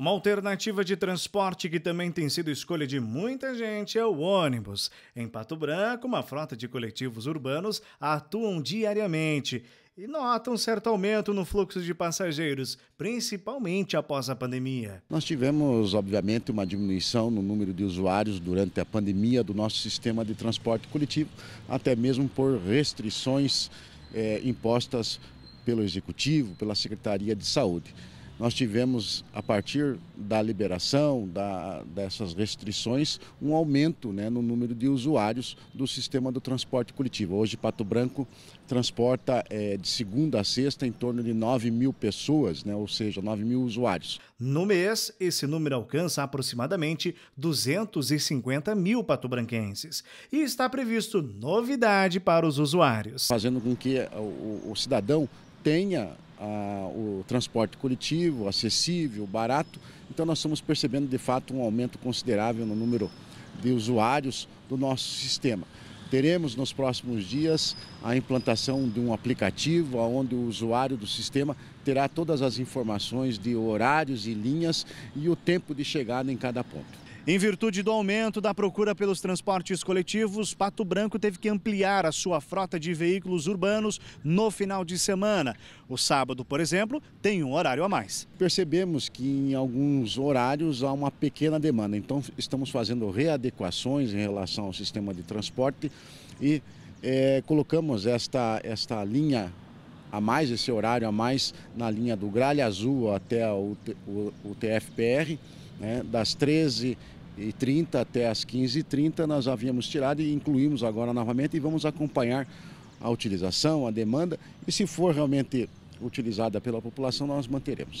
Uma alternativa de transporte que também tem sido escolha de muita gente é o ônibus. Em Pato Branco, uma frota de coletivos urbanos atuam diariamente e notam certo aumento no fluxo de passageiros, principalmente após a pandemia. Nós tivemos, obviamente, uma diminuição no número de usuários durante a pandemia do nosso sistema de transporte coletivo, até mesmo por restrições é, impostas pelo Executivo, pela Secretaria de Saúde nós tivemos, a partir da liberação da, dessas restrições, um aumento né, no número de usuários do sistema do transporte coletivo. Hoje, Pato Branco transporta é, de segunda a sexta em torno de 9 mil pessoas, né, ou seja, 9 mil usuários. No mês, esse número alcança aproximadamente 250 mil patobranquenses e está previsto novidade para os usuários. Fazendo com que o, o cidadão tenha o transporte coletivo, acessível, barato. Então nós estamos percebendo de fato um aumento considerável no número de usuários do nosso sistema. Teremos nos próximos dias a implantação de um aplicativo onde o usuário do sistema terá todas as informações de horários e linhas e o tempo de chegada em cada ponto. Em virtude do aumento da procura pelos transportes coletivos, Pato Branco teve que ampliar a sua frota de veículos urbanos no final de semana. O sábado, por exemplo, tem um horário a mais. Percebemos que em alguns horários há uma pequena demanda, então estamos fazendo readequações em relação ao sistema de transporte e é, colocamos esta, esta linha a mais, esse horário a mais, na linha do Gralha Azul até o, o, o TFPR, né, das 13 e 30 até as 15h30 nós havíamos tirado e incluímos agora novamente e vamos acompanhar a utilização, a demanda e se for realmente utilizada pela população nós manteremos.